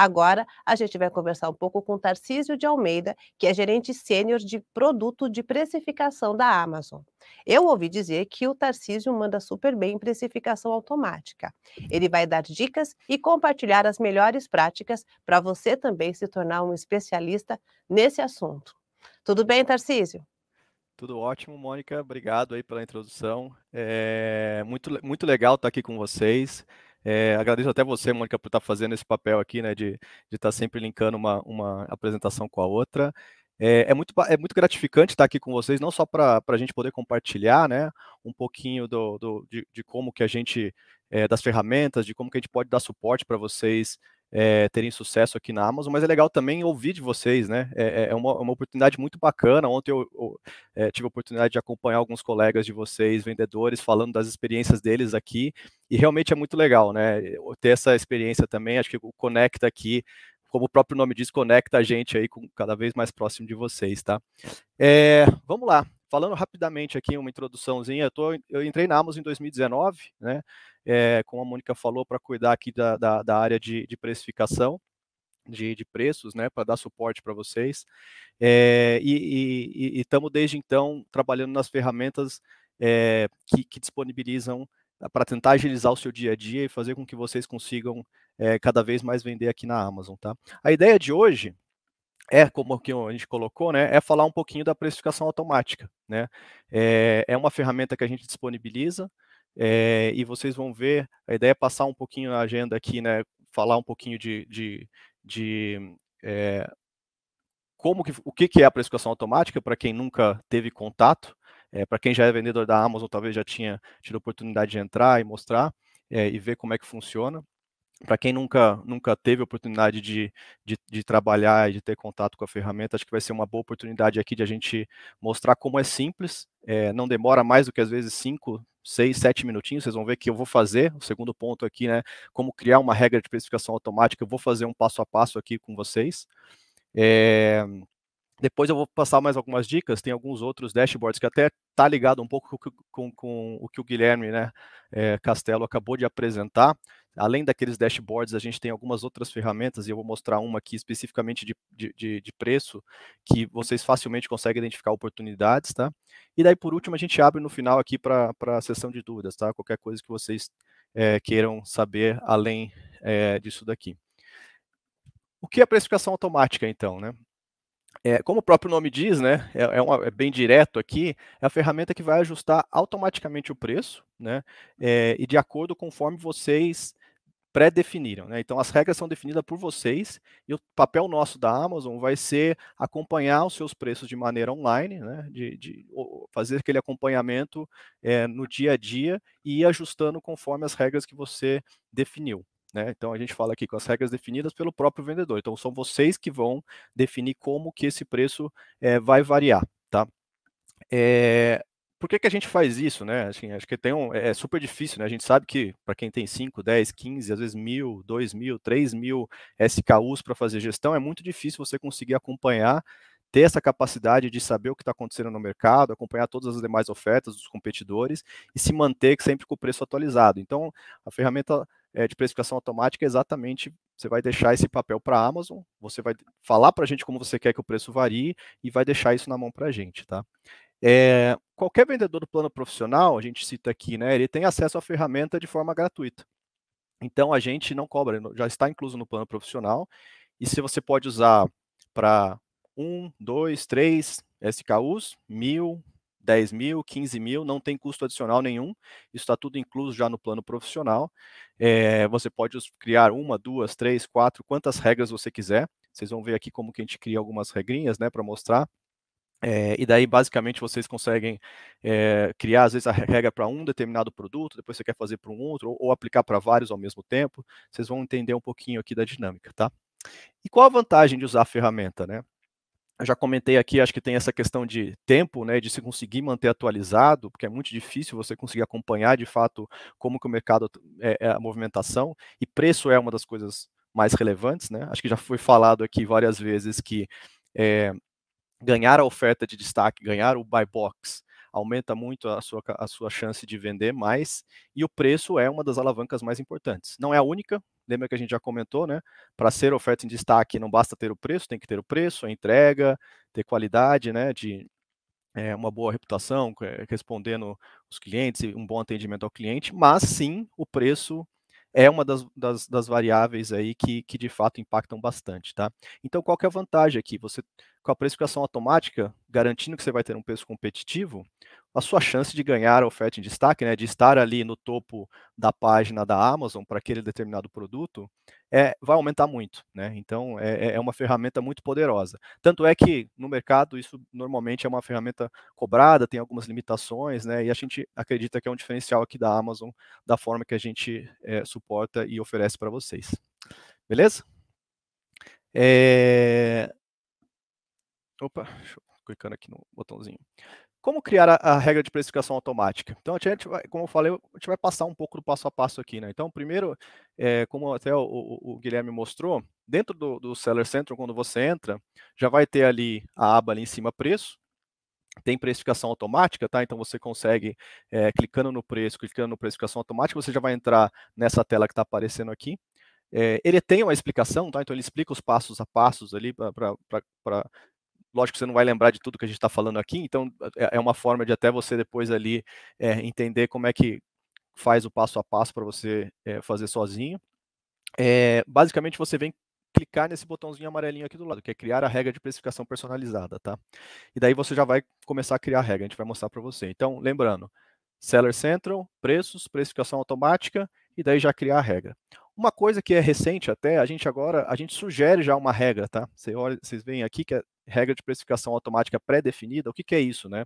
Agora a gente vai conversar um pouco com Tarcísio de Almeida, que é gerente sênior de produto de precificação da Amazon. Eu ouvi dizer que o Tarcísio manda super bem em precificação automática. Ele vai dar dicas e compartilhar as melhores práticas para você também se tornar um especialista nesse assunto. Tudo bem, Tarcísio? Tudo ótimo, Mônica. Obrigado aí pela introdução. É muito, muito legal estar aqui com vocês. É, agradeço até você, Mônica, por estar tá fazendo esse papel aqui, né, de, de estar tá sempre linkando uma, uma apresentação com a outra. É, é, muito, é muito gratificante estar tá aqui com vocês, não só para a gente poder compartilhar né, um pouquinho do, do de, de, como que a gente, é, das ferramentas, de como que a gente pode dar suporte para vocês é, terem sucesso aqui na Amazon, mas é legal também ouvir de vocês, né? É, é, é uma, uma, oportunidade muito bacana. Ontem eu, eu é, tive a oportunidade de acompanhar alguns colegas de vocês, vendedores, falando das experiências deles aqui, e realmente é muito legal, né? Ter essa experiência também, acho que conecta aqui, como o próprio nome diz, conecta a gente aí com cada vez mais próximo de vocês, tá? Eh, vamos lá. Falando rapidamente aqui, uma introduçãozinha, eu, tô, eu entrei na Amazon em 2019, né? É, como a Mônica falou, para cuidar aqui da, da, da área de, de precificação. De, de, preços, né, para dar suporte para vocês. É, e estamos desde então trabalhando nas ferramentas é, que, que, disponibilizam para tentar agilizar o seu dia a dia e fazer com que vocês consigam é, cada vez mais vender aqui na Amazon, tá? A ideia de hoje é, como que a gente colocou, né, é falar um pouquinho da precificação automática. Né? É, é uma ferramenta que a gente disponibiliza é, e vocês vão ver, a ideia é passar um pouquinho na agenda aqui, né, falar um pouquinho de, de, de é, como que, o que, que é a precificação automática para quem nunca teve contato, é, para quem já é vendedor da Amazon, talvez já tinha tido a oportunidade de entrar e mostrar é, e ver como é que funciona para quem nunca, nunca teve a oportunidade de, de, de, trabalhar e de ter contato com a ferramenta, acho que vai ser uma boa oportunidade aqui de a gente mostrar como é simples, é, não demora mais do que às vezes 5, 6, 7 minutinhos, vocês vão ver que eu vou fazer, o segundo ponto aqui, né, como criar uma regra de precificação automática, eu vou fazer um passo a passo aqui com vocês. É, depois eu vou passar mais algumas dicas, tem alguns outros dashboards que até está ligado um pouco com, com, com, o que o Guilherme né, é, Castelo acabou de apresentar. Além daqueles dashboards, a gente tem algumas outras ferramentas, e eu vou mostrar uma aqui especificamente de, de, de preço, que vocês facilmente conseguem identificar oportunidades, tá? E daí, por último, a gente abre no final aqui para a sessão de dúvidas, tá? Qualquer coisa que vocês é, queiram saber além é, disso daqui. O que é precificação automática, então, né? É, como o próprio nome diz, né, é, é, uma, é, bem direto aqui, é a ferramenta que vai ajustar automaticamente o preço, né, é, e de acordo conforme vocês pré-definiram. Né? Então, as regras são definidas por vocês e o papel nosso da Amazon vai ser acompanhar os seus preços de maneira online, né? de, de fazer aquele acompanhamento é, no dia a dia e ir ajustando conforme as regras que você definiu. Né? Então a gente fala aqui com as regras definidas pelo próprio vendedor. Então são vocês que vão definir como que esse preço é, vai variar. Tá? É, por que, que a gente faz isso, né? Assim, acho que tem um, é, é super difícil, né? A gente sabe que para quem tem 5, 10, 15, às vezes mil, dois mil, três mil SKUs para fazer gestão, é muito difícil você conseguir acompanhar, ter essa capacidade de saber o que está acontecendo no mercado, acompanhar todas as demais ofertas dos competidores e se manter sempre com o preço atualizado. Então, a ferramenta é, de precificação automática é exatamente você vai deixar esse papel para a Amazon, você vai falar para a gente como você quer que o preço varie e vai deixar isso na mão para a gente, tá? É, qualquer vendedor do plano profissional, a gente cita aqui, né, ele tem acesso à ferramenta de forma gratuita. Então a gente não cobra, já está incluso no plano profissional. E se você pode usar para um, dois, três SKUs, mil, dez mil, quinze mil, não tem custo adicional nenhum, isso está tudo incluso já no plano profissional. É, você pode criar uma, duas, três, quatro, quantas regras você quiser. Vocês vão ver aqui como que a gente cria algumas regrinhas, né, para mostrar. É, e daí, basicamente, vocês conseguem é, criar, às vezes, a regra para um determinado produto, depois você quer fazer para um outro, ou, ou aplicar para vários ao mesmo tempo. Vocês vão entender um pouquinho aqui da dinâmica, tá? E qual a vantagem de usar a ferramenta, né? Eu já comentei aqui, acho que tem essa questão de tempo, né, de se conseguir manter atualizado, porque é muito difícil você conseguir acompanhar de fato como que o mercado é, é a movimentação, e preço é uma das coisas mais relevantes, né? Acho que já foi falado aqui várias vezes que é, ganhar a oferta de destaque, ganhar o buy box, aumenta muito a sua, a sua chance de vender mais, e o preço é uma das alavancas mais importantes. Não é a única, lembra que a gente já comentou, né? Para ser oferta em destaque, não basta ter o preço, tem que ter o preço, a entrega, ter qualidade, né? De é, uma boa reputação, é, respondendo os clientes, um bom atendimento ao cliente, mas sim o preço é uma das, das, das, variáveis aí que, que de fato impactam bastante, tá? Então, qual que é a vantagem aqui? Você, com a precificação automática, garantindo que você vai ter um preço competitivo, a sua chance de ganhar a oferta em destaque, né, de estar ali no topo da página da Amazon para aquele determinado produto, é, vai aumentar muito. Né? Então, é, é, é uma ferramenta muito poderosa. Tanto é que no mercado isso normalmente é uma ferramenta cobrada, tem algumas limitações, né? e a gente acredita que é um diferencial aqui da Amazon, da forma que a gente é, suporta e oferece para vocês. Beleza? É... Opa, deixa eu clicando aqui no botãozinho. Como criar a, a, regra de precificação automática? Então, a gente vai, como eu falei, a gente vai passar um pouco do passo a passo aqui. Né? Então, primeiro, é, como até o, o, o, Guilherme mostrou, dentro do, do Seller Central, quando você entra, já vai ter ali a aba ali em cima, preço, tem precificação automática, tá? Então você consegue, é, clicando no preço, clicando no precificação automática, você já vai entrar nessa tela que está aparecendo aqui. É, ele tem uma explicação, tá? Então ele explica os passos a passos ali para lógico que você não vai lembrar de tudo que a gente está falando aqui, então é, é uma forma de até você depois ali é, entender como é que faz o passo a passo para você é, fazer sozinho. É, basicamente você vem clicar nesse botãozinho amarelinho aqui do lado, que é criar a regra de precificação personalizada, tá? E daí você já vai começar a criar a regra, a gente vai mostrar para você. Então, lembrando, Seller Central, preços, precificação automática e daí já criar a regra. Uma coisa que é recente até, a gente agora, a gente sugere já uma regra, tá? Vocês veem aqui que é regra de precificação automática pré-definida, o que, que é isso, né?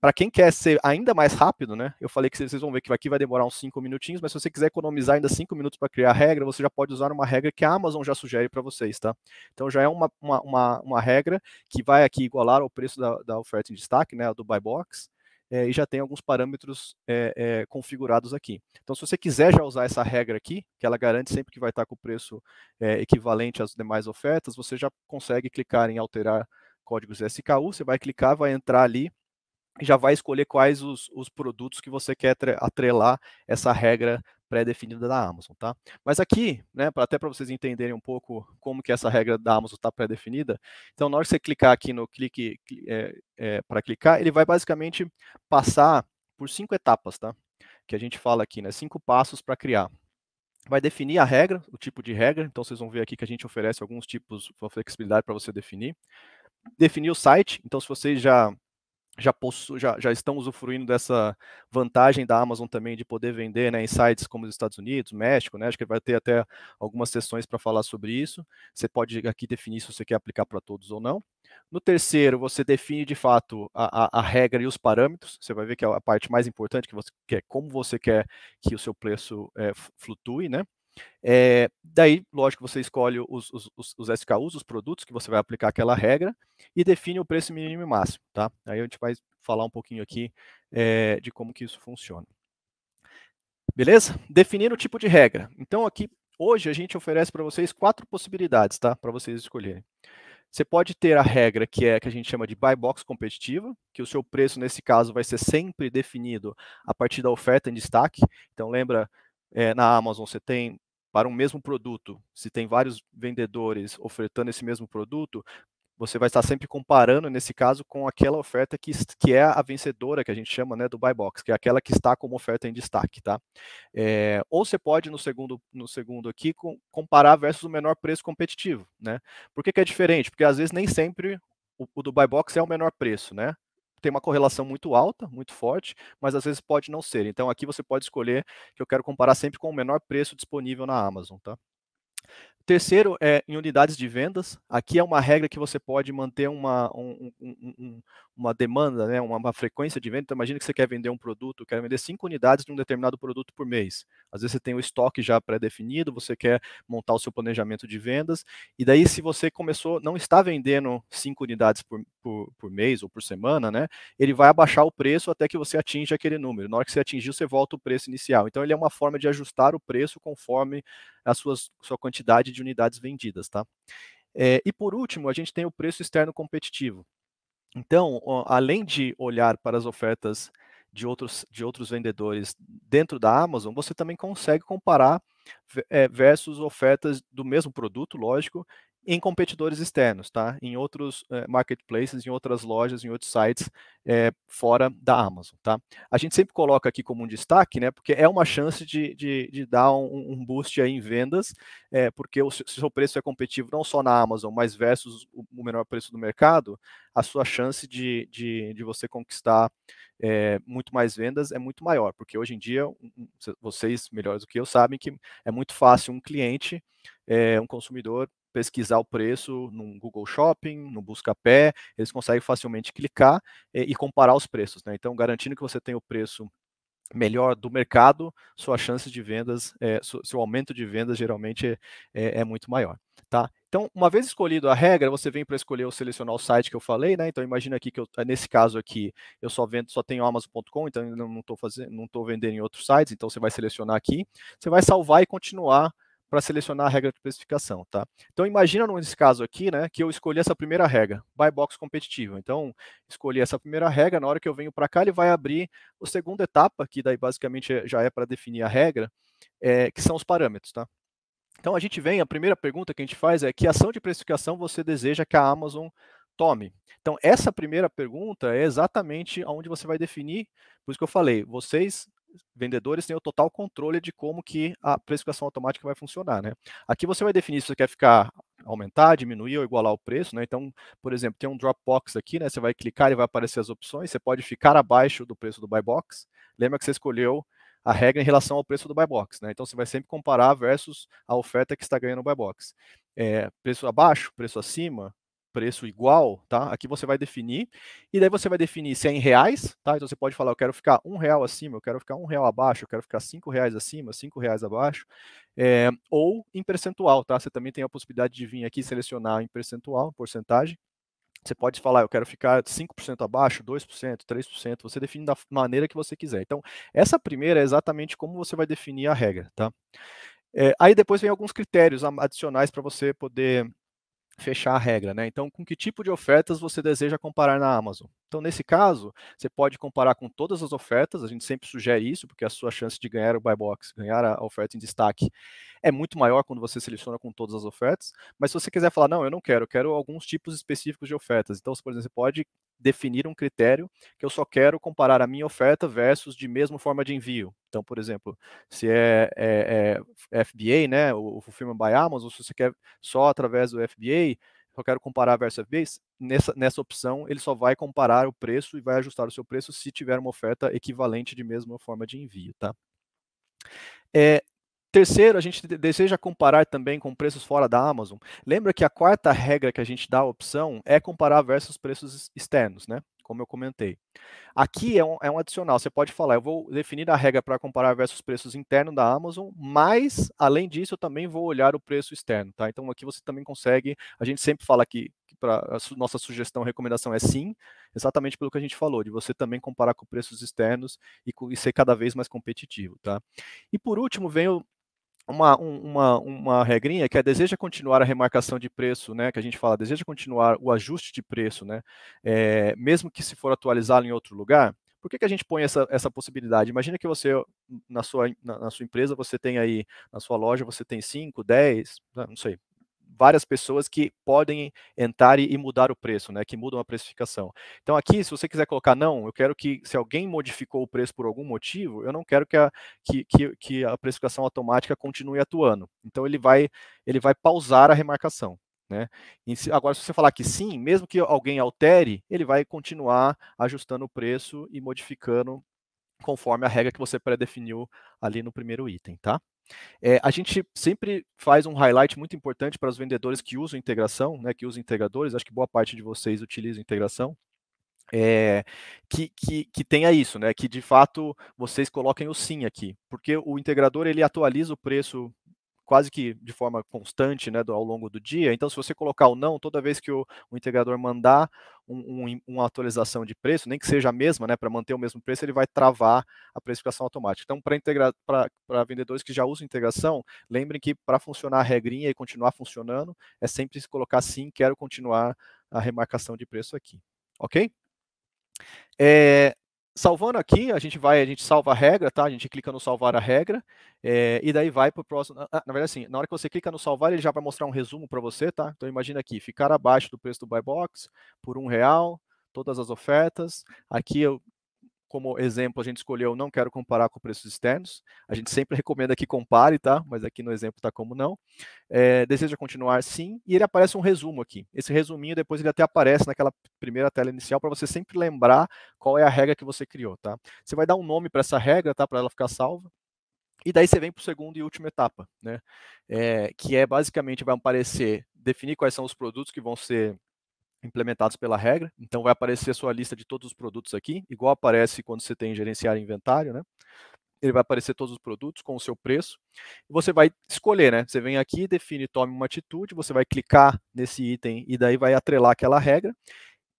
Para quem quer ser ainda mais rápido, né? Eu falei que vocês vão ver que aqui vai demorar uns 5 minutinhos, mas se você quiser economizar ainda 5 minutos para criar a regra, você já pode usar uma regra que a Amazon já sugere para vocês, tá? Então já é uma, uma, uma, uma, regra que vai aqui igualar ao preço da, da oferta em destaque, né? A do buy box é, e já tem alguns parâmetros é, configurados aqui. Então, se você quiser já usar essa regra aqui, que ela garante sempre que vai estar com o preço equivalente às demais ofertas, você já consegue clicar em alterar códigos SKU, você vai clicar, vai entrar ali e já vai escolher quais os, os produtos que você quer atrelar essa regra pré-definida da Amazon, tá? Mas aqui, né, para até para vocês entenderem um pouco como que essa regra da Amazon está pré-definida, então na hora que você clicar aqui no clique é, é, para clicar, ele vai basicamente passar por cinco etapas, tá? Que a gente fala aqui, né? Cinco passos para criar vai definir a regra, o tipo de regra. Então vocês vão ver aqui que a gente oferece alguns tipos de flexibilidade para você definir. Definir o site. Então se vocês já já, possu, já, já estão usufruindo dessa vantagem da Amazon também de poder vender né, em sites como os Estados Unidos, México, né? Acho que vai ter até algumas sessões para falar sobre isso. Você pode aqui definir se você quer aplicar para todos ou não. No terceiro, você define de fato a, a, a, regra e os parâmetros. Você vai ver que é a parte mais importante que você quer, é como você quer que o seu preço é, flutue, né? É, daí, lógico, você escolhe os, os, os, SKUs, os produtos que você vai aplicar aquela regra e define o preço mínimo e máximo, tá? Aí a gente vai falar um pouquinho aqui é, de como que isso funciona. Beleza? Definir o tipo de regra. Então, aqui, hoje, a gente oferece para vocês quatro possibilidades, tá? Para vocês escolherem. Você pode ter a regra que é que a gente chama de buy box competitiva, que o seu preço nesse caso vai ser sempre definido a partir da oferta em destaque. Então lembra é, na Amazon você tem para um mesmo produto, se tem vários vendedores ofertando esse mesmo produto, você vai estar sempre comparando, nesse caso, com aquela oferta que, que é a vencedora, que a gente chama né, do buy box, que é aquela que está como oferta em destaque, tá? É, ou você pode, no segundo, no segundo aqui, com, comparar versus o menor preço competitivo, né? Por que, que é diferente? Porque às vezes nem sempre o, o do buy box é o menor preço, né? tem uma correlação muito alta, muito forte, mas às vezes pode não ser. Então aqui você pode escolher que eu quero comparar sempre com o menor preço disponível na Amazon, tá? Terceiro é em unidades de vendas. Aqui é uma regra que você pode manter uma, um, um, um, uma demanda, né? uma, uma, frequência de venda. Então, imagina que você quer vender um produto, quer vender cinco unidades de um determinado produto por mês. Às vezes você tem o estoque já pré-definido, você quer montar o seu planejamento de vendas. E daí, se você começou, não está vendendo cinco unidades por, por, por mês ou por semana, né? ele vai abaixar o preço até que você atinja aquele número. Na hora que você atingiu, você volta o preço inicial. Então, ele é uma forma de ajustar o preço conforme a sua quantidade de unidades vendidas, tá? É, e por último, a gente tem o preço externo competitivo. Então, além de olhar para as ofertas de outros, de outros vendedores dentro da Amazon, você também consegue comparar é, versus ofertas do mesmo produto, lógico, em competidores externos, tá? Em outros eh, marketplaces, em outras lojas, em outros sites eh, fora da Amazon, tá? A gente sempre coloca aqui como um destaque, né? Porque é uma chance de, de, de dar um, um, boost aí em vendas, eh, porque o seu, seu preço é competitivo não só na Amazon, mas versus o menor preço do mercado, a sua chance de, de, de você conquistar eh, muito mais vendas é muito maior, porque hoje em dia vocês melhores do que eu sabem que é muito fácil um cliente, eh, um consumidor pesquisar o preço no Google Shopping, no Buscapé, eles conseguem facilmente clicar e, eh, e comparar os preços. Né? Então, garantindo que você tem o preço melhor do mercado, sua chance de vendas, é, seu aumento de vendas geralmente é, é, muito maior. Tá? Então, uma vez escolhido a regra, você vem para escolher ou selecionar o site que eu falei, né? Então, imagina aqui que eu, eh, nesse caso aqui, eu só vendo, só tenho Amazon.com, então não estou fazendo, não estou vendendo em outros sites, então você vai selecionar aqui, você vai salvar e continuar para selecionar a regra de precificação, tá? Então imagina nesse caso aqui, né, que eu escolhi essa primeira regra, buy box competitivo. Então escolhi essa primeira regra, na hora que eu venho para cá ele vai abrir a segunda etapa, que daí basicamente já é para definir a regra, é, que são os parâmetros, tá? Então a gente vem, a primeira pergunta que a gente faz é que ação de precificação você deseja que a Amazon tome? Então essa primeira pergunta é exatamente aonde você vai definir, por isso que eu falei, vocês vendedores têm o total controle de como que a precificação automática vai funcionar, né? Aqui você vai definir se você quer ficar aumentar, diminuir ou igualar o preço, né? Então, por exemplo, tem um Dropbox aqui, né? Você vai clicar e vai aparecer as opções. Você pode ficar abaixo do preço do buy box. Lembra que você escolheu a regra em relação ao preço do buy box, né? Então você vai sempre comparar versus a oferta que está ganhando o buy box. É, preço abaixo, preço acima, preço igual, tá? Aqui você vai definir, e daí você vai definir se é em reais, tá? Então você pode falar, eu quero ficar um real acima, eu quero ficar um real abaixo, eu quero ficar cinco reais acima, cinco reais abaixo, é, ou em percentual, tá? Você também tem a possibilidade de vir aqui selecionar em percentual, porcentagem, você pode falar, eu quero ficar 5% abaixo, 2%, 3%, você define da maneira que você quiser. Então, essa primeira é exatamente como você vai definir a regra, tá? É, aí depois vem alguns critérios adicionais para você poder fechar a regra, né? Então, com que tipo de ofertas você deseja comparar na Amazon? Então, nesse caso, você pode comparar com todas as ofertas, a gente sempre sugere isso, porque a sua chance de ganhar o buy box, ganhar a oferta em destaque, é muito maior quando você seleciona com todas as ofertas, mas se você quiser falar, não, eu não quero, eu quero alguns tipos específicos de ofertas. Então, por exemplo, você pode definir um critério que eu só quero comparar a minha oferta versus de mesma forma de envio. Então, por exemplo, se é, é, é FBA, né, o Fulfillment by Amazon, ou se você quer só através do FBA, só quero comparar versus FBA, nessa, nessa opção ele só vai comparar o preço e vai ajustar o seu preço se tiver uma oferta equivalente de mesma forma de envio, tá? É, Terceiro, a gente deseja comparar também com preços fora da Amazon. Lembra que a quarta regra que a gente dá a opção é comparar versus preços externos, né? Como eu comentei. Aqui é um, é um adicional. Você pode falar, eu vou definir a regra para comparar versus preços internos da Amazon, mas, além disso, eu também vou olhar o preço externo, tá? Então, aqui você também consegue. A gente sempre fala aqui para su nossa sugestão, recomendação é sim, exatamente pelo que a gente falou, de você também comparar com preços externos e, e ser cada vez mais competitivo, tá? E por último, vem o, uma, uma, uma regrinha que é deseja continuar a remarcação de preço, né? Que a gente fala, deseja continuar o ajuste de preço, né? É, mesmo que se for atualizado em outro lugar, por que, que a gente põe essa, essa possibilidade? Imagina que você, na sua, na, na sua empresa, você tem aí, na sua loja, você tem 5, 10, né, não sei, várias pessoas que podem entrar e, mudar o preço, né, que mudam a precificação. Então aqui, se você quiser colocar não, eu quero que se alguém modificou o preço por algum motivo, eu não quero que a, que, que, que a precificação automática continue atuando. Então ele vai ele vai pausar a remarcação. Né? agora, se você falar que sim, mesmo que alguém altere, ele vai continuar ajustando o preço e modificando conforme a regra que você pré-definiu ali no primeiro item, tá? É, a gente sempre faz um highlight muito importante para os vendedores que usam integração, né, que usam integradores, acho que boa parte de vocês utiliza integração, é, que, que, que, tenha isso, né? Que de fato vocês coloquem o sim aqui, porque o integrador ele atualiza o preço quase que de forma constante né, do, ao longo do dia. Então, se você colocar o não, toda vez que o, o integrador mandar um, um, uma atualização de preço, nem que seja a mesma, né, para manter o mesmo preço, ele vai travar a precificação automática. Então, para vendedores que já usam integração, lembrem que para funcionar a regrinha e continuar funcionando, é sempre se colocar sim, quero continuar a remarcação de preço aqui. Ok? É, Salvando aqui, a gente vai, a gente salva a regra, tá? A gente clica no salvar a regra é, e daí vai para o próximo. Ah, ah, na verdade, assim, na hora que você clica no salvar, ele já vai mostrar um resumo para você, tá? Então imagina aqui, ficar abaixo do preço do buy box por um real, todas as ofertas. Aqui eu como exemplo, a gente escolheu não quero comparar com preços externos. A gente sempre recomenda que compare, tá? Mas aqui no exemplo tá como não. É, deseja continuar? Sim. E ele aparece um resumo aqui. Esse resuminho depois ele até aparece naquela primeira tela inicial para você sempre lembrar qual é a regra que você criou, tá? Você vai dar um nome para essa regra, tá? Para ela ficar salva. E daí você vem para a segunda e última etapa, né? É, que é basicamente vai aparecer definir quais são os produtos que vão ser implementados pela regra. Então vai aparecer a sua lista de todos os produtos aqui, igual aparece quando você tem gerenciar inventário, né? Ele vai aparecer todos os produtos com o seu preço. Você vai escolher, né? Você vem aqui, define, tome uma atitude, você vai clicar nesse item e daí vai atrelar aquela regra.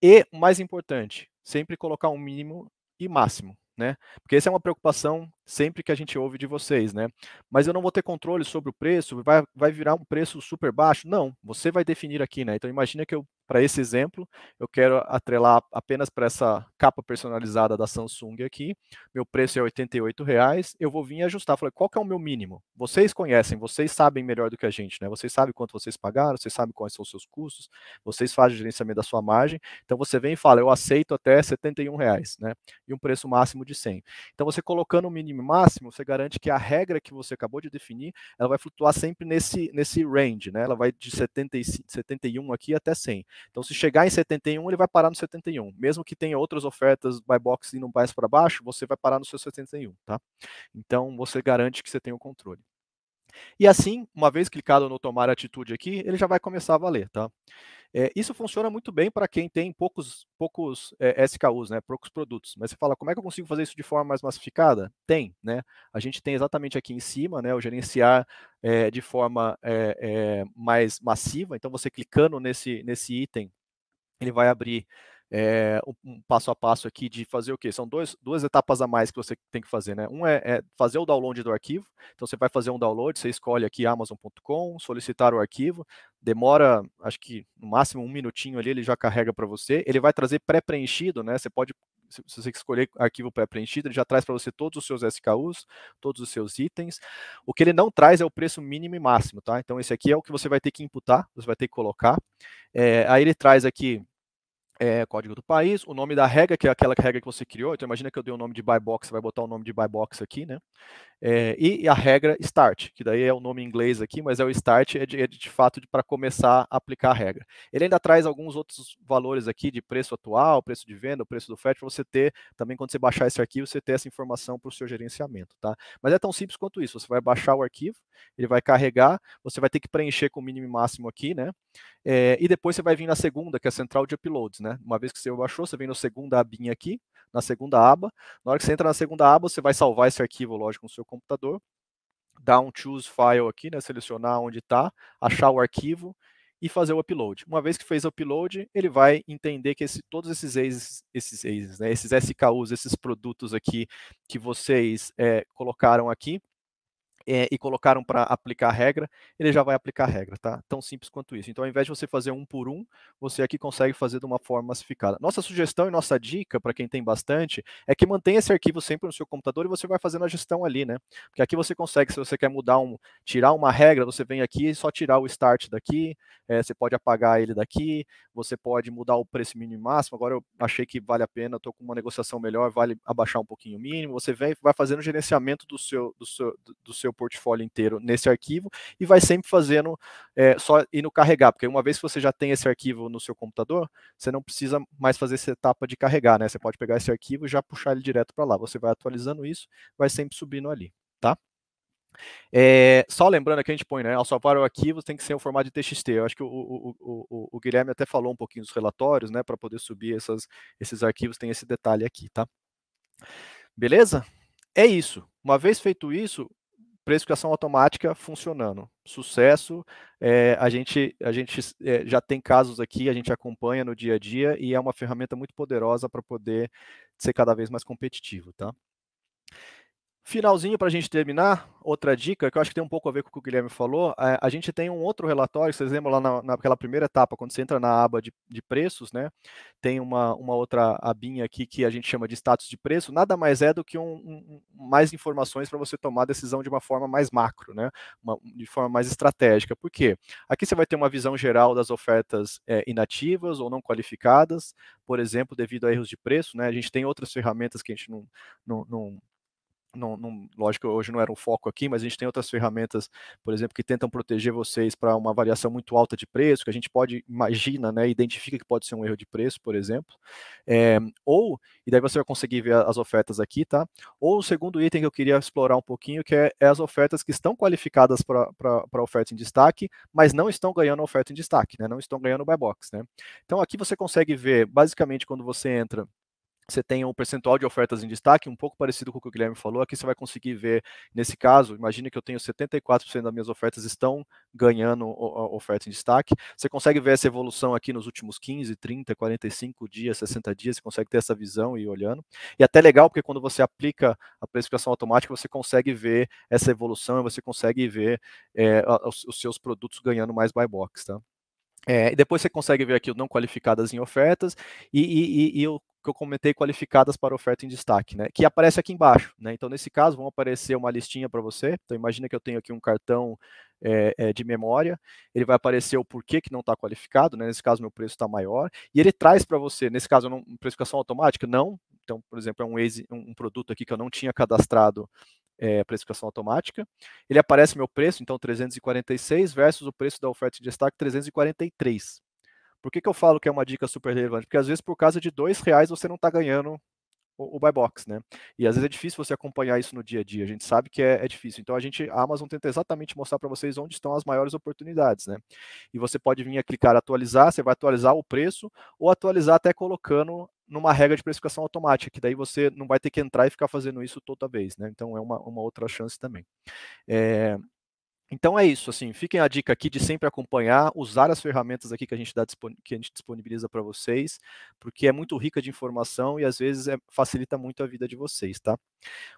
E o mais importante, sempre colocar um mínimo e máximo, né? Porque essa é uma preocupação sempre que a gente ouve de vocês, né? Mas eu não vou ter controle sobre o preço, vai, vai virar um preço super baixo? Não, você vai definir aqui, né? Então imagina que eu, para esse exemplo, eu quero atrelar apenas para essa capa personalizada da Samsung aqui, meu preço é R$ reais. eu vou vir e ajustar, falei, qual que é o meu mínimo? Vocês conhecem, vocês sabem melhor do que a gente, né? Vocês sabem quanto vocês pagaram, vocês sabem quais são os seus custos, vocês fazem o gerenciamento da sua margem, então você vem e fala, eu aceito até R$ reais, né? E um preço máximo de 100. Então você colocando o mínimo máximo, você garante que a regra que você acabou de definir, ela vai flutuar sempre nesse, nesse range, né? Ela vai de 70 71 aqui até 100. Então, se chegar em 71, ele vai parar no 71. Mesmo que tenha outras ofertas buy box indo mais para baixo, você vai parar no seu 71, tá? Então, você garante que você tem o controle. E assim, uma vez clicado no tomar atitude aqui, ele já vai começar a valer, tá? É, isso funciona muito bem para quem tem poucos, poucos é, eh, SKUs, né, poucos produtos. Mas você fala, como é que eu consigo fazer isso de forma mais massificada? Tem, né? A gente tem exatamente aqui em cima, né, o gerenciar é, de forma mais massiva. Então, você clicando nesse, nesse item, ele vai abrir é, um passo a passo aqui de fazer o quê? São dois, duas etapas a mais que você tem que fazer, né? Um é, é fazer o download do arquivo. Então você vai fazer um download, você escolhe aqui amazon.com, solicitar o arquivo, demora, acho que no máximo um minutinho ali, ele já carrega para você. Ele vai trazer pré-preenchido, né? Você pode se você escolher arquivo pré-preenchido, ele já traz para você todos os seus SKUs, todos os seus itens. O que ele não traz é o preço mínimo e máximo, tá? Então, esse aqui é o que você vai ter que imputar, você vai ter que colocar. É, aí ele traz aqui é, código do país, o nome da regra, que é aquela regra que você criou. Então, imagina que eu dei o um nome de buy box, você vai botar o nome de buy box aqui, né? É, e a regra START, que daí é o nome em inglês aqui, mas é o START, é de, é de fato para começar a aplicar a regra. Ele ainda traz alguns outros valores aqui de preço atual, preço de venda, preço do FET, para você ter, também quando você baixar esse arquivo, você ter essa informação para o seu gerenciamento, tá? Mas é tão simples quanto isso, você vai baixar o arquivo, ele vai carregar, você vai ter que preencher com o mínimo e máximo aqui, né? É, e depois você vai vir na segunda, que é a central de uploads, né? Uma vez que você baixou, você vem na segunda abinha aqui, na segunda aba. Na hora que você entra na segunda aba, você vai salvar esse arquivo, lógico, no seu computador, dar um choose file aqui, né, selecionar onde está, achar o arquivo e fazer o upload. Uma vez que fez o upload, ele vai entender que esse, todos esses ACES, esses né, esses SKUs, esses produtos aqui que vocês é, colocaram aqui, é, e colocaram para aplicar a regra, ele já vai aplicar a regra, tá? Tão simples quanto isso. Então, ao invés de você fazer um por um, você aqui consegue fazer de uma forma massificada. Nossa sugestão e nossa dica, para quem tem bastante, é que mantenha esse arquivo sempre no seu computador e você vai fazendo a gestão ali, né? Porque aqui você consegue, se você quer mudar um, tirar uma regra, você vem aqui e é só tirar o start daqui, é, você pode apagar ele daqui, você pode mudar o preço mínimo e máximo. Agora eu achei que vale a pena, estou com uma negociação melhor, vale abaixar um pouquinho o mínimo. Você vem vai fazendo o gerenciamento do seu, do seu, do seu portfólio inteiro nesse arquivo e vai sempre fazendo é, só indo carregar, porque uma vez que você já tem esse arquivo no seu computador, você não precisa mais fazer essa etapa de carregar, né? Você pode pegar esse arquivo e já puxar ele direto para lá. Você vai atualizando isso, vai sempre subindo ali, tá? É, só lembrando que a gente põe, né? Ao salvar o arquivo tem que ser o formato de TXT. Eu acho que o, o, o, o Guilherme até falou um pouquinho dos relatórios, né? Para poder subir essas, esses arquivos, tem esse detalhe aqui, tá? Beleza? É isso. Uma vez feito isso, precificação automática funcionando. Sucesso, é, a gente, a gente é, já tem casos aqui, a gente acompanha no dia a dia e é uma ferramenta muito poderosa para poder ser cada vez mais competitivo, tá? Finalzinho para a gente terminar, outra dica que eu acho que tem um pouco a ver com o que o Guilherme falou. É, a gente tem um outro relatório, vocês lembram lá na, naquela primeira etapa, quando você entra na aba de, de preços, né? Tem uma, uma outra abinha aqui que a gente chama de status de preço. Nada mais é do que um, um mais informações para você tomar a decisão de uma forma mais macro, né? Uma, de forma mais estratégica. Por quê? Aqui você vai ter uma visão geral das ofertas é, inativas ou não qualificadas, por exemplo, devido a erros de preço, né? A gente tem outras ferramentas que a gente não, não, não não, não, lógico, hoje não era um foco aqui, mas a gente tem outras ferramentas, por exemplo, que tentam proteger vocês para uma variação muito alta de preço, que a gente pode, imagina, né, identifica que pode ser um erro de preço, por exemplo. É, ou, e daí você vai conseguir ver as ofertas aqui, tá? Ou o segundo item que eu queria explorar um pouquinho, que é, é as ofertas que estão qualificadas para oferta em destaque, mas não estão ganhando oferta em destaque, né? Não estão ganhando buy box, né? Então aqui você consegue ver, basicamente, quando você entra você tem um percentual de ofertas em destaque, um pouco parecido com o que o Guilherme falou. Aqui você vai conseguir ver, nesse caso, imagine que eu tenho 74% das minhas ofertas estão ganhando oferta em destaque. Você consegue ver essa evolução aqui nos últimos 15, 30, 45 dias, 60 dias, você consegue ter essa visão e ir olhando. E é até legal, porque quando você aplica a precificação automática, você consegue ver essa evolução, e você consegue ver é, os, os seus produtos ganhando mais buy box, tá? É, depois você consegue ver aqui o não qualificadas em ofertas e, e, e, que eu comentei qualificadas para oferta em destaque, né? Que aparece aqui embaixo, né? Então, nesse caso, vão aparecer uma listinha para você. Então, imagina que eu tenho aqui um cartão é, é, de memória, ele vai aparecer o porquê que não está qualificado, né? Nesse caso, meu preço está maior, e ele traz para você, nesse caso, não, precificação é automática? Não. Então, por exemplo, é um, ex, um produto aqui que eu não tinha cadastrado é, precificação automática. Ele aparece meu preço, então 346 versus o preço da oferta em destaque 343. Por que, que eu falo que é uma dica super relevante? Porque às vezes por causa de dois reais você não está ganhando o, o buy box, né? E às vezes é difícil você acompanhar isso no dia a dia. A gente sabe que é, é difícil. Então a gente, a Amazon tenta exatamente mostrar para vocês onde estão as maiores oportunidades, né? E você pode vir a clicar atualizar, você vai atualizar o preço ou atualizar até colocando numa regra de precificação automática, que daí você não vai ter que entrar e ficar fazendo isso toda vez, né? Então é uma, uma outra chance também. É, então é isso, assim, fiquem a dica aqui de sempre acompanhar, usar as ferramentas aqui que a gente, dá, que a gente disponibiliza para vocês, porque é muito rica de informação e às vezes é, facilita muito a vida de vocês, tá?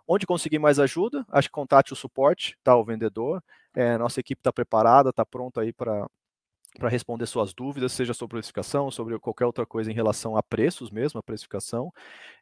Onde conseguir mais ajuda, acho que contate o suporte, tá? O vendedor, é, nossa equipe está preparada, está pronta aí para para responder suas dúvidas, seja sobre precificação, sobre qualquer outra coisa em relação a preços mesmo, a precificação.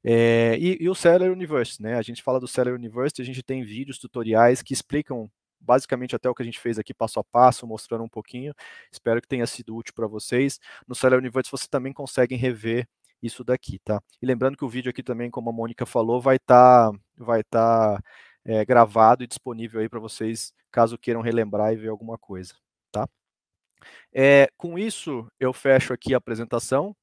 É, e, e, o Seller Universe, né? A gente fala do Seller Universe, a gente tem vídeos, tutoriais que explicam basicamente até o que a gente fez aqui passo a passo, mostrando um pouquinho. Espero que tenha sido útil para vocês. No Seller Universe você também consegue rever isso daqui, tá? E lembrando que o vídeo aqui também, como a Mônica falou, vai estar tá, vai tá, é, gravado e disponível aí para vocês, caso queiram relembrar e ver alguma coisa, tá? É, com isso, eu fecho aqui a apresentação.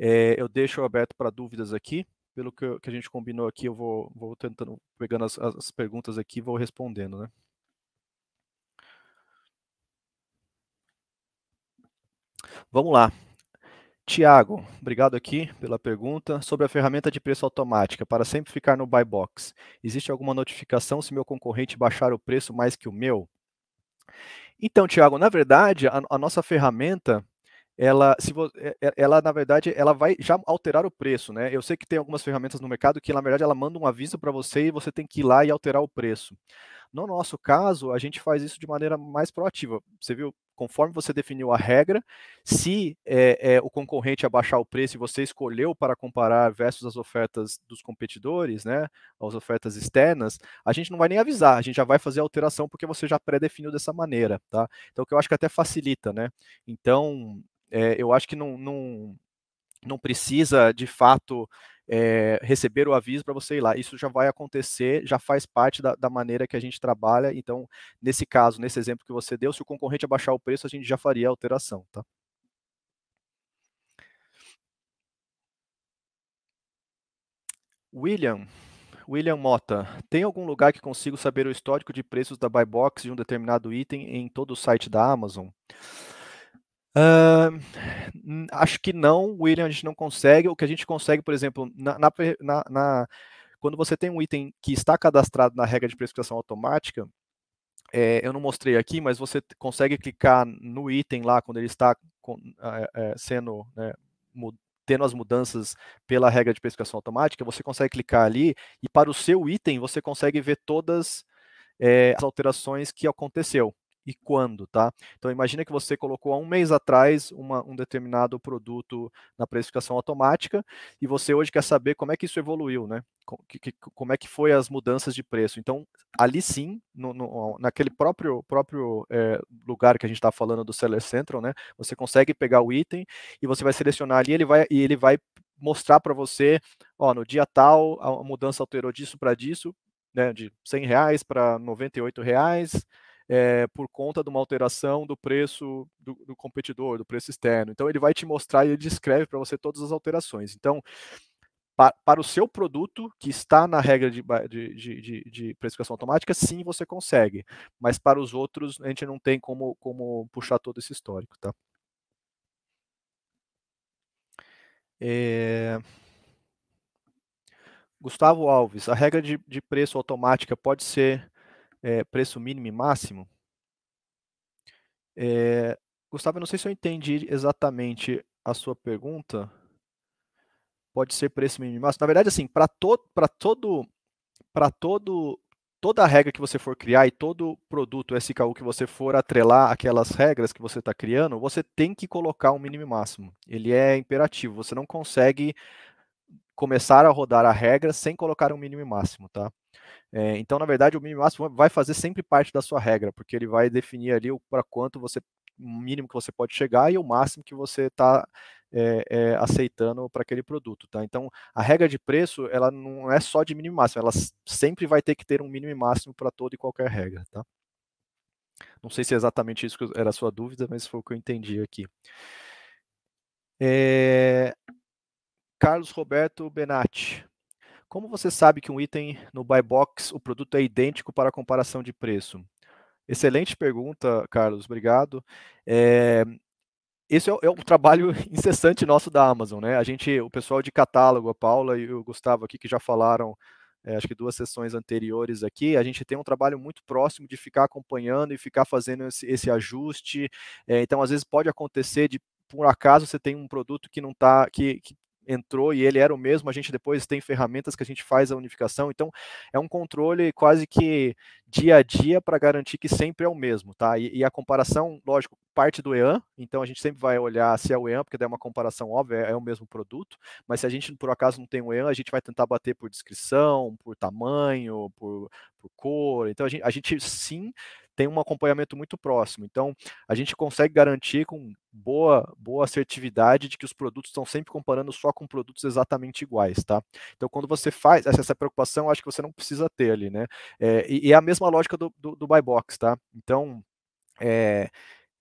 É, eu deixo aberto para dúvidas aqui. Pelo que, que, a gente combinou aqui, eu vou, vou tentando, pegando as, as perguntas aqui, vou respondendo, né? Vamos lá. Tiago, obrigado aqui pela pergunta. Sobre a ferramenta de preço automática, para sempre ficar no buy box, existe alguma notificação se meu concorrente baixar o preço mais que o meu? Então, Tiago, na verdade, a, a, nossa ferramenta, ela, se vo, é, é, ela, na verdade, ela vai já alterar o preço, né? Eu sei que tem algumas ferramentas no mercado que, na verdade, ela manda um aviso para você e você tem que ir lá e alterar o preço. No nosso caso, a gente faz isso de maneira mais proativa. Você viu, conforme você definiu a regra, se é, é, o concorrente abaixar o preço e você escolheu para comparar versus as ofertas dos competidores, né, as ofertas externas, a gente não vai nem avisar, a gente já vai fazer a alteração porque você já pré-definiu dessa maneira, tá? Então, que eu acho que até facilita, né? Então, é, eu acho que não, não, não precisa, de fato, é, receber o aviso para você ir lá. Isso já vai acontecer, já faz parte da, da, maneira que a gente trabalha. Então, nesse caso, nesse exemplo que você deu, se o concorrente abaixar o preço, a gente já faria a alteração, tá? William, William Mota, tem algum lugar que consigo saber o histórico de preços da buy box de um determinado item em todo o site da Amazon? Uh, acho que não, William, a gente não consegue. O que a gente consegue, por exemplo, na, na, na quando você tem um item que está cadastrado na regra de prescrição automática, é, eu não mostrei aqui, mas você consegue clicar no item lá quando ele está com, é, é sendo né, tendo as mudanças pela regra de precificação automática, você consegue clicar ali e para o seu item você consegue ver todas é, as alterações que aconteceu e quando, tá? Então imagina que você colocou há um mês atrás uma, um determinado produto na precificação automática e você hoje quer saber como é que isso evoluiu, né? como é que foi as mudanças de preço. Então, ali sim, no, no, naquele próprio, próprio é, lugar que a gente está falando do Seller Central, né? Você consegue pegar o item e você vai selecionar ali, ele vai, e ele vai mostrar para você, ó, no dia tal, a mudança alterou disso para disso, né? De 100 reais para 98 reais, é, por conta de uma alteração do preço do, do, competidor, do preço externo. Então, ele vai te mostrar e ele descreve para você todas as alterações. Então, pa, para o seu produto, que está na regra de, de, de, de, precificação automática, sim, você consegue. Mas para os outros, a gente não tem como, como puxar todo esse histórico, tá? É... Gustavo Alves, a regra de, de preço automática pode ser é, preço mínimo e máximo. É, Gustavo, eu não sei se eu entendi exatamente a sua pergunta. Pode ser preço mínimo e máximo. Na verdade, assim, para to todo, para todo, toda regra que você for criar e todo produto SKU que você for atrelar aquelas regras que você está criando, você tem que colocar um mínimo e máximo. Ele é imperativo. Você não consegue começar a rodar a regra sem colocar um mínimo e máximo, tá? É, então, na verdade, o mínimo máximo vai fazer sempre parte da sua regra, porque ele vai definir ali para quanto você, o mínimo que você pode chegar e o máximo que você está é, é, aceitando para aquele produto, tá? Então, a regra de preço, ela não é só de mínimo máximo, ela sempre vai ter que ter um mínimo e máximo para toda e qualquer regra, tá? Não sei se é exatamente isso que era a sua dúvida, mas foi o que eu entendi aqui. É... Carlos Roberto Benatti. Como você sabe que um item no buy box, o produto é idêntico para comparação de preço? Excelente pergunta, Carlos, obrigado. É, esse é, é trabalho incessante nosso da Amazon, né? A gente, o pessoal de catálogo, a Paula e o Gustavo aqui que já falaram, é, acho que duas sessões anteriores aqui, a gente tem um trabalho muito próximo de ficar acompanhando e ficar fazendo esse, esse ajuste. É, então, às vezes pode acontecer de por acaso você tem um produto que não está, que, que entrou e ele era o mesmo, a gente depois tem ferramentas que a gente faz a unificação, então é um controle quase que dia a dia para garantir que sempre é o mesmo, tá? E, e, a comparação, lógico, parte do EAN, então a gente sempre vai olhar se é o EAN, porque daí é uma comparação óbvia, é, é o mesmo produto, mas se a gente por acaso não tem o EAN, a gente vai tentar bater por descrição, por tamanho, por, por cor, então a gente, a gente sim tem um acompanhamento muito próximo. Então, a gente consegue garantir com boa, boa assertividade de que os produtos estão sempre comparando só com produtos exatamente iguais, tá? Então, quando você faz essa, preocupação, acho que você não precisa ter ali, né? É, e, é a mesma lógica do, do, do buy box, tá? Então, é,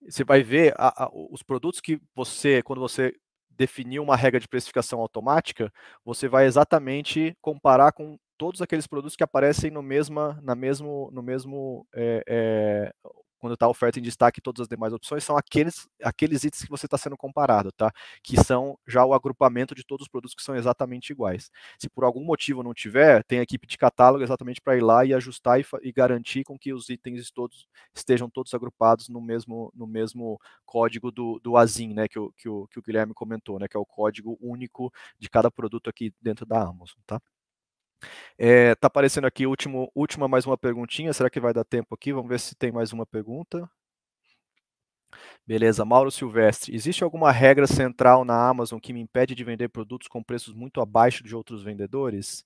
você vai ver a, a, os produtos que você, quando você definir uma regra de precificação automática, você vai exatamente comparar com todos aqueles produtos que aparecem no mesma, na mesmo, no mesmo é, é, quando está a oferta em destaque, todas as demais opções são aqueles aqueles itens que você está sendo comparado, tá? Que são já o agrupamento de todos os produtos que são exatamente iguais. Se por algum motivo não tiver, tem a equipe de catálogo exatamente para ir lá e ajustar e, e, garantir com que os itens todos estejam todos agrupados no mesmo no mesmo código do, do azim né? Que o, que o que o Guilherme comentou, né? Que é o código único de cada produto aqui dentro da Amazon, tá? É, tá aparecendo aqui último, última mais uma perguntinha. Será que vai dar tempo aqui? Vamos ver se tem mais uma pergunta. Beleza, Mauro Silvestre. Existe alguma regra central na Amazon que me impede de vender produtos com preços muito abaixo de outros vendedores?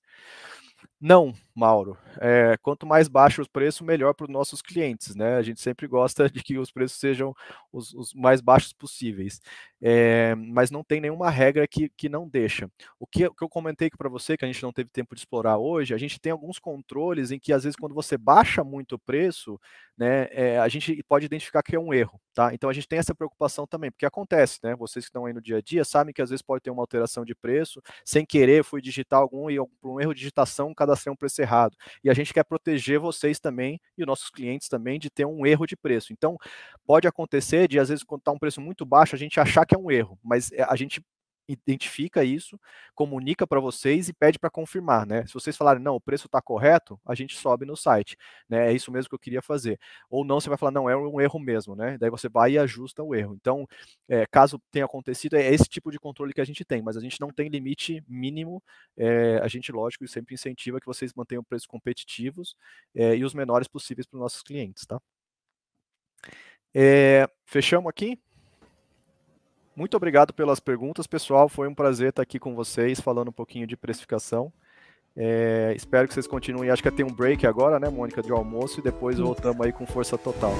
Não, Mauro. É, quanto mais baixo o preço, melhor para os nossos clientes, né? A gente sempre gosta de que os preços sejam os, os mais baixos possíveis. É, mas não tem nenhuma regra que, que não deixa. O que, o que eu comentei para você, que a gente não teve tempo de explorar hoje, a gente tem alguns controles em que, às vezes, quando você baixa muito o preço, né, é, a gente pode identificar que é um erro, tá? Então a gente tem essa preocupação também, porque acontece, né? Vocês que estão aí no dia a dia sabem que às vezes pode ter uma alteração de preço, sem querer, fui digitar algum e por um erro de digitação não cadastrei um preço errado. E a gente quer proteger vocês também e os nossos clientes também de ter um erro de preço. Então, pode acontecer de, às vezes, quando está um preço muito baixo, a gente achar que é um erro, mas eh, a gente identifica isso, comunica para vocês e pede para confirmar, né? Se vocês falarem, não, o preço está correto, a gente sobe no site, né? É isso mesmo que eu queria fazer. Ou não, você vai falar, não, é um erro mesmo, né? Daí você vai e ajusta o erro. Então, é, caso tenha acontecido, é esse tipo de controle que a gente tem, mas a gente não tem limite mínimo. É, a gente, lógico, sempre incentiva que vocês mantenham preços competitivos é, e os menores possíveis para os nossos clientes, tá? fechamos aqui? Muito obrigado pelas perguntas, pessoal. Foi um prazer estar aqui com vocês, falando um pouquinho de precificação. É, espero que vocês continuem. Acho que é, tem um break agora, né, Mônica, de almoço, e depois voltamos aí com força total.